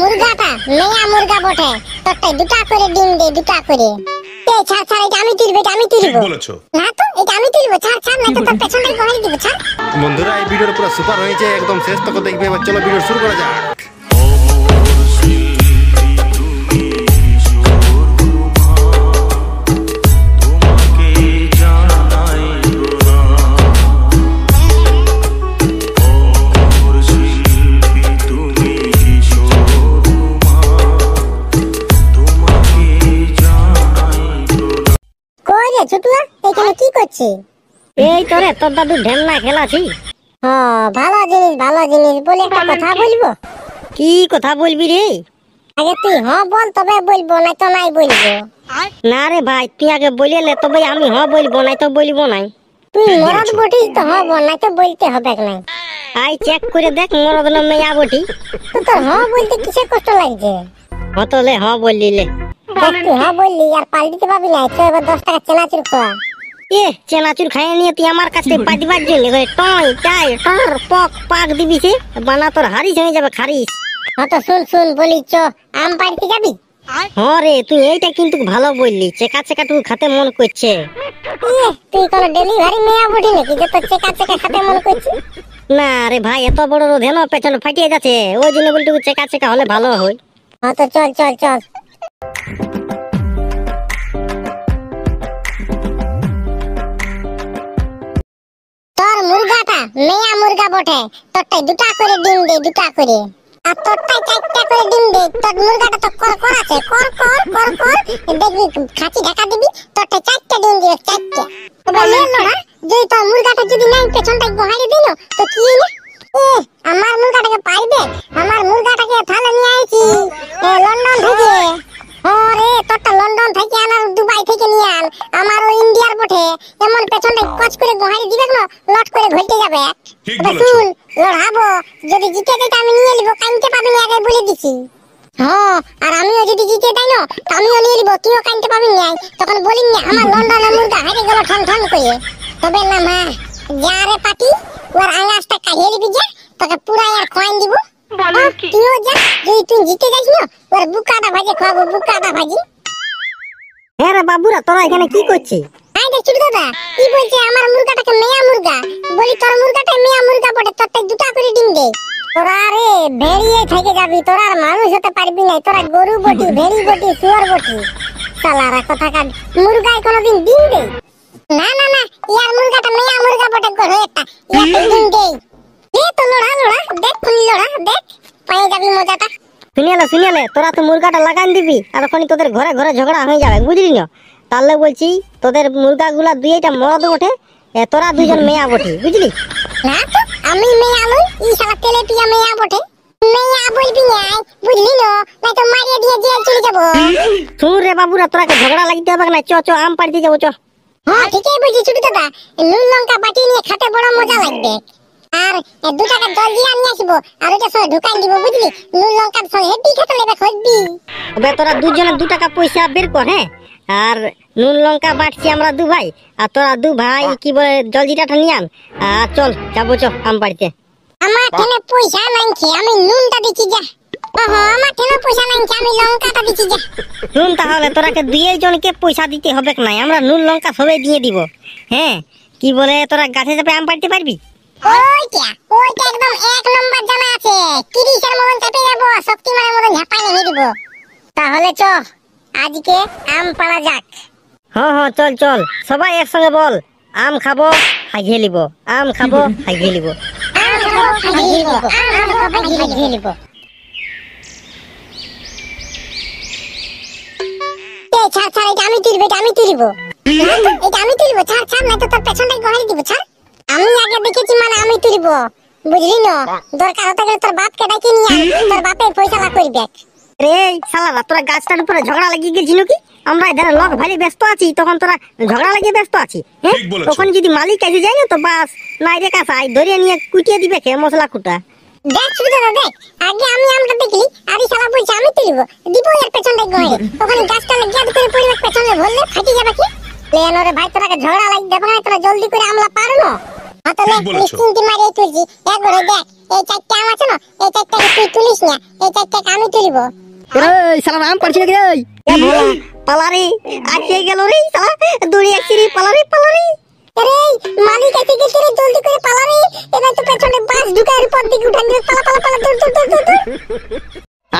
মুরগাটা মেয়া মুরগা বটে তোরটা দুটা করে ডিম দে দুটা করে তে ছাড় ছাড় এটা আমি তুলবো এটা আমি তুলবো তো এটা আমি তুলবো ছাড় ছাড় না তো বন্ধুরা এই ভিডিওটা পুরো সুপার হয়েছে একদম শেষ তক দেখবে এবার চলো ভিডিও শুরু করা যাক আছে এই তোরে তোর দাদু ঢেমনা খেলাছি হ ভালো জিনিস ভালো জিনিস বলে একটা কথা বলবো কি কথা বলবি রে আগে তুই হ বল তবে বলবো না তো নাই বলবো না রে ভাই তুই আগে বলে লে তবে আমি হ বলবো না তো বলবো নাই তুই মরদ বটি তো হ বল না তো বলতে হবে না আই চেক করে দেখ মরদ না মেয়া বটি তো তো হ বলতে কিসে কষ্ট লাগে হতলে হ বললি লে তুই হ বললি আর পাল্টিতে পাবি না তো এবার 10 টাকা চেনা চিরকো এ চেনাচুর খাইয়ে নিয়ে তুই আমার কাছে বাজবার জন্য টয় টাই টর পক পাক দিবি সে বানা তোর হারিস হয়ে যাবে খারিস অত হ্যাঁ শুন শুন বলি চ আম পাড়তে যাবি হরে হ্যাঁ তুই এইটা কিন্তু ভালো বললি চেকা চেকা তুই খাতে মন করছে তুই কোনো ডেলিভারি মেয়া বুঝি নাকি যে তোর চেকা চেকা খাতে মন করছে না রে ভাই এত বড় রোধ হেন পেছন ফাটিয়ে যাচ্ছে ওই জন্য বলটুকু চেকা চেকা হলে ভালো হয় অত হ্যাঁ চল চল চল মেয়া মুরগা বটে তোরটাই দুটা করে ডিম দে দুটা করে আর তোরটাই চারটা করে ডিম দে তোর মুরগাটা তো কর কর আছে কর কর কর কর দেখবি খাঁচি ঢাকা দিবি তোরটাই চারটা ডিম দিবে চারটা এবার মেয়ে লোড়া যদি তোর মুরগাটা যদি নাই পেছনটা গোহারি দিল তো কি না যদি জিতে তাই না আমিও নিয়ে নিব তুইও কানতে পাবি নাই তখন বলি না আমার লন্ডা না মুর্দা হারিয়ে গেল ঠান ঠান করে তবে না মা যা রে পাটি ওর আঙাজটা কাহিয়ে দিবি যা তোকে পুরাই আর খোয়াইন দিব তুইও যা যদি তুই জিতে যাস না ওর বুকাটা ভাজি খাওয়াবো বুকাটা ভাজি হ্যাঁ রে বাবুরা তোরা এখানে কি করছিস ছোট দাদা কি বলছে আমার মুর্গাটাকে মেয়া মুর্গা বলি তোর মুরগাটা মেয়া মুর্গা বটে তোরটা দুটা করে ডিম দেয় তোরা রে ভেড়িয়ে থেকে যাবি তোরা মানুষ হতে পারবি না তোরা গরু বটি ভেড়ি বটি শুয়ার বটি কথা কাট ডিম দেই না না না ইয়ার মুরগাটা মুরগা বটে গরু ইয়াতে ডিম দেই এ তো লড়া লড়া দেখ ফুল লড়া দেখ পায়ে যাবি মজাটা শুনিয়ালে শুনিয়ালে তোরা তো মুরগাটা লাগান দিবি আর ওখানে তোদের ঘরে ঘরে ঝগড়া হয়ে যাবে বুঝলি না তাহলে বলছি তোদের মুরগাগুলা দুইটা মরদ ওঠে তোরা দুজন মেয়া বটে বুঝলি না তো আমি মেয়া নই ই শালা তেলেপিয়া মেয়া বটে মেয়া বলবি না বুঝলি নো না তো মারিয়ে দিয়ে জেল চলে যাব তোর রে বাবুরা তোরাকে ঝগড়া লাগি হবে না চ চ আম পাড়িতে যাব চ হ্যাঁ ঠিকই বুঝি ছোট দাদা নুন লঙ্কা বাটি নিয়ে খেতে বড় মজা লাগবে আর দু টাকা দল দিয়ে নিয়ে আসবো আর ওটা সব ঢুকাই দিব বুঝলি নুন লঙ্কা সব হেডি খেতে লেবে খসবি ওবে তোরা দুজনে দু টাকা পয়সা বের কর হ্যাঁ আর নুন লঙ্কা বাটছি আমরা দু ভাই আর তোরা দু ভাই কি বলে জলজিটাটা নিয়ে আন আর চল যাবো চল আম বাড়িতে আমার ঠেলে পয়সা লাগছে আমি নুনটা দিচ্ছি যা আমার ঠেলে পয়সা লাগছে আমি লঙ্কাটা দিচ্ছি যা নুন তাহলে তোরাকে দুই জনকে পয়সা দিতে হবে নাই আমরা নুন লঙ্কা সবাই দিয়ে দিব হ্যাঁ কি বলে তোরা গাছে চাপে আম পাড়তে পারবি ওইটা ওইটা একদম এক নম্বর জানা আছে তিরিশের মতন চাপে যাবো শক্তিমানের মতন ঝাপানি মেরে তাহলে চ আজকে আম পাড়া যাক হ্যাঁ হ্যাঁ চল চল সবাই একসঙ্গে বল আম খাবো হাগিয়ে নিব আম খাবো হাগিয়ে নিব আমি তুলবো আমি তুলবো আমি তুলবো ছাড় ছাড় না তো তোর পেছনটা গড়াই দিব ছাড় আমি আগে দেখেছি মানে আমি তুলবো বুঝলি না দরকার হতে গেলে তোর বাপকে ডাকি নিয়ে তোর বাপের পয়সা করবে গাছটার উপরে ঝগড়া লাগিয়ে গেছিল কি আমরা এধারে লক ভারী ব্যস্ত আছি তখন তোরা ঝগড়া লাগিয়ে ব্যস্ত আছি তখন যদি মালিক এসে যায় না তো বাস নিয়ে কুটিয়ে দিবে মশলা কুটা আগে আমি আমটা গাছটা পেছনে ঝগড়া না জলদি করে আমলা হ্যাঁ, এই চারটা আম আছে না এই চারটাকে তুই তুলিস না এই চারটাকে আমি তুলবো সারা নাম পারছি নাকি রে পালারে আটকে গেল রে সালা দৌড়ে আসছি রে পালারে পালারে আরে মালিক এসে গেছে রে জলদি করে পালারে এবার তো পেছনে বাস ঢুকার পর দিকে উঠান দিয়ে পালা পালা পালা দৌড় দৌড় দৌড়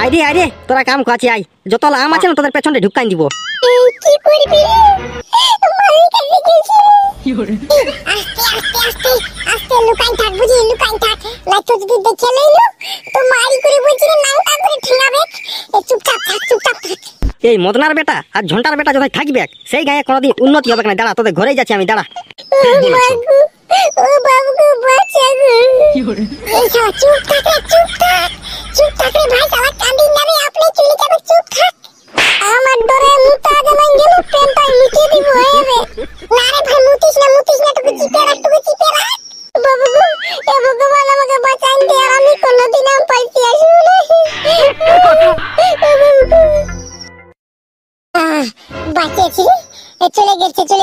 আইডি আইডি তোরা কাম কাছে আই যত আম আছে না তোদের পেছনে ঢুকাই দিব কি করবি আস্তে আস্তে আস্তে আস্তে লুকাই থাক বুঝি লুকাই থাক লাইতো যদি দেখে লইলো তো মারি করে বলছি না নাও করে চুপচাপ থাক চুপচাপ থাক এই মদনার বেটা আর ঝন্টার বেটা যথায় থাকবে সেই গায়ে কোনোদিন উন্নতি হবে না দাঁড়া তোদের ঘরেই যাচ্ছি আমি দাঁড়া আমার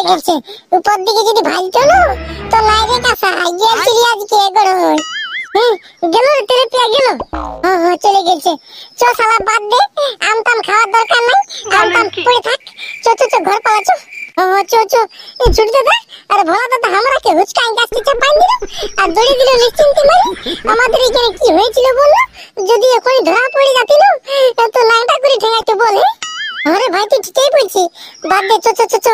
পড়ছে উপর দিকে যদি ভালতো না তো লাইরে কাঁসা হ্যাঁ, গেল চলি আজকে এগড় গেল তেরে পিয়া গেল চলে গেছে চ শালা বাদ দে আমতাম খাওয়ার দরকার নাই আমতাম পড়ে থাক চো চ চ ঘর পালা হ্যাঁ, হ্যাঁ, চ ও চো চ এ ছুটি দাদা আরে ভোলা দাদা আমরা কে হুচকাই গাছ থেকে পাই দিল আর দড়ি দিল নিশ্চিন্তে মারি আমাদের এখানে কি হয়েছিল বললো যদি এখনই ধরা পড়ে যাতি না তো লাইনটা করে ঠেঙাইতে বলে আরে ভাই তুই ঠিকই বলছিস বাদ দে চ চ চ চ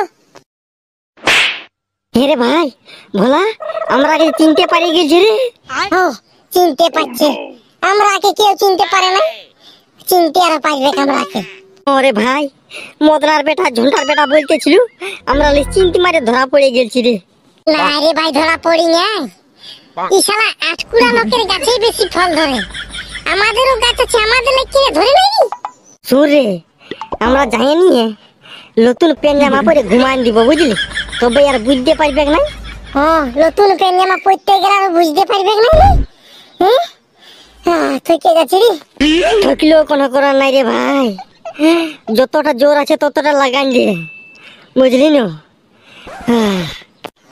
হেরে ভাই ভোলা আমরা আগে চিনতে পারি গেছি রে চিনতে পারছে আমরা কেউ চিনতে পারে না চিনতে আর পারবে ওরে ভাই মদনার বেটা ঝুন্টার বেটা বলতেছিল আমরা চিনতে মারে ধরা পড়ে গেছি রে না রে ভাই ধরা পড়ি না ইশালা আটকুড়া লোকের গাছেই বেশি ফল ধরে আমাদেরও গাছ আছে আমাদের কিনে ধরে নেই রে আমরা জানি নতুন পেন জামা পরে ঘুমান দিব বুঝলি তবে আর বুঝতে পারবে না হ্যাঁ নতুন কেনিয়ামা পড়তে গেলে আর বুঝতে পারবে না হ্যাঁ, হ্যাঁ থেকে গেছে রে ঠকলেও কোনো করার নাই রে ভাই হ্যাঁ, যতটা জোর আছে ততটা লাগান দিয়ে বুঝলি না হ্যাঁ।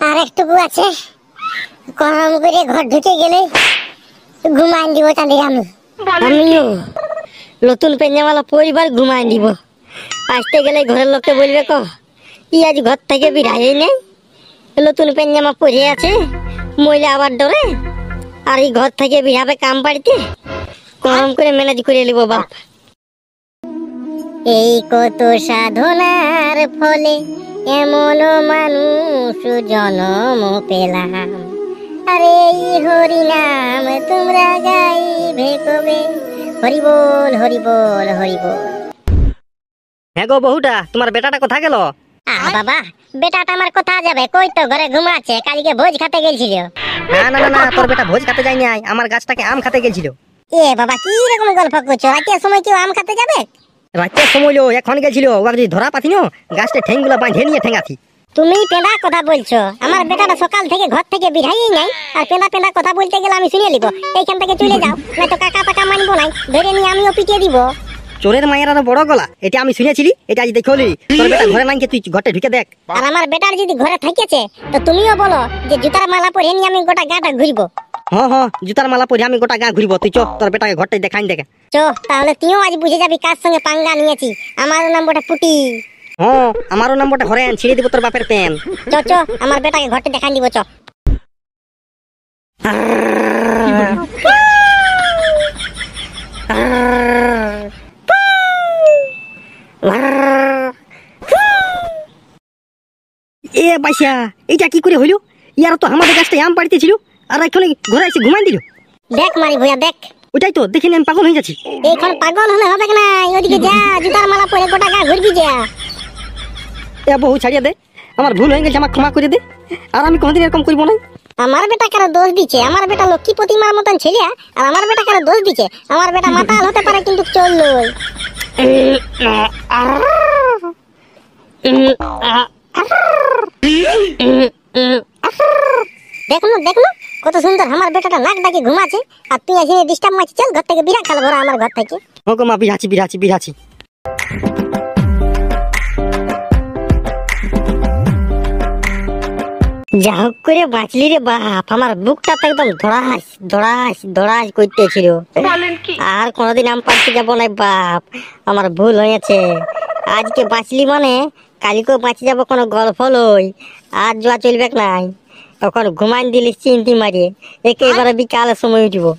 আর একটুকু আছে গরম করে ঘর ঢুকে গেলে ঘুমাই দিব তাহলে আমি আমিও নতুন পেঞ্জামালা পরিবার ঘুমাই দিব আসতে গেলে ঘরের লোককে বলবে কো পিয়াজ ঘর থেকে বিড়াই নেই নতুন জামা পরে আছে মহিলা আবার ডরে আর এই ঘর থেকে বিড়াবে কাম বাড়িতে কম করে ম্যানেজ করে নেব বাপ এই কত সাধনার ফলে এমন মানুষ জনম পেলাম আরে হরি নাম তোমরা গাই ভেকবে হরি বল হরি বল হরি বল হ্যাঁ গো বহুটা তোমার বেটাটা কোথায় গেল বাবা আমার যাবে কই তো ঘরে ঘুমাচ্ছে কালকে ভোজ গেছিল না না না তোর বেটা ভোজ যায়নি আমার গাছটাকে আম গেছিল এ বাবা কি রকম গল্প করছো রাতের সময় কেউ আম যাবে রাতের সময় লো এখন গেছিল যদি ধরা গাছটা ঠেংগুলো বাঁধে নিয়ে তুমি পেঁদা কথা বলছো আমার বেটাটা সকাল থেকে ঘর থেকে বিধাইই নাই আর পেঁদা পেঁদা কথা বলতে গেলে আমি শুনে নিব এইখান থেকে চলে যাও নয়তো কাকা টাকা মানবো নাই ধরে নিয়ে আমিও পিটিয়ে দিব চোরের মায়ের আরো বড় গলা এটা আমি শুনেছিলি এটা আজ দেখলি তোর বেটা ঘরে নাইকে তুই ঘরটা ঢুকে দেখ আর আমার বেটার যদি ঘরে থাকেছে তো তুমিও বলো যে জুতার মালা পরে আমি গোটা গাটা ঘুরবো হ্যাঁ হ্যাঁ জুতার মালা পরে আমি গোটা গা ঘুরবো তুই চ তোর বেটাকে ঘরটাই দেখাই দেখে চ তাহলে তুইও আজ বুঝে যাবি কার সঙ্গে পাঙ্গা নিয়েছি আমার নাম্বারটা পুটি হ্যাঁ আমারও নাম্বারটা ঘরে আন ছিঁড়ে দিব তোর বাপের পেন চ চ আমার বেটাকে ঘরটা দেখাই দিব চ Ah এটা কি করে হইলো ইয়ার তো আমাদের গাছটা আম পাড়িতেছিল আর এসে ঘুমাই দিল দেখ মারি ভুয়া দেখ ওটাই তো দেখে আমি পাগল হয়ে যাচ্ছি এখন পাগল হলে হবে না ওদিকে যা জুতার মালা পরে গোটা গা ঘুরবি যা এ বহু দে আমার ভুল হয়ে গেছে আমার ক্ষমা করে দে আর আমি কোনোদিন এরকম করবো না আমার বেটা কেন দোষ দিছে আমার বেটা লক্ষ্মী প্রতিমার মতন ছেলে আর আমার বেটা কেন দোষ দিছে আমার বেটা মাতাল হতে পারে কিন্তু চললো Ah! দেখলো দেখলো কত সুন্দর আমার বেটাটা নাক ডাকে ঘুমাচ্ছে আর তুই এসে ডিস্টার্ব মারছিস চল ঘর থেকে বিরাট কাল ভরা আমার ঘর থেকে ওগো মা বিরাছি বিরাছি বিরাছি যা হোক করে বাঁচলি রে বাপ আমার বুকটা তো একদম ধড়াস ধড়াস ধড়াস করতেছিল আর কোনোদিন আম পাড়তে যাবো না বাপ আমার ভুল হয়েছে আজকে বাঁচলি মানে কালিকেও বাঁচি যাব কোনো গল্প লই আর জোয়া চলবে নাই তখন ঘুমাইন দিলি চিন্তি মারিয়ে একেবারে বিকালের সময় উঠবো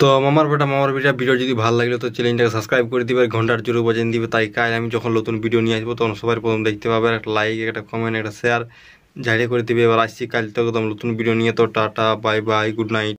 তো মামার বেটা মামার বেটা ভিডিও যদি ভালো লাগলো তো চ্যানেলটাকে সাবস্ক্রাইব করে দিবে ঘন্টার জোরে বজেন দিবে তাই কাল আমি যখন নতুন ভিডিও নিয়ে আসবো তখন সবাই প্রথম দেখতে পাবে একটা লাইক একটা কমেন্ট একটা শেয়ার ঝাড়িয়ে করে দিবে এবার আসছি কাল তো নতুন ভিডিও নিয়ে তো tata bye bye good night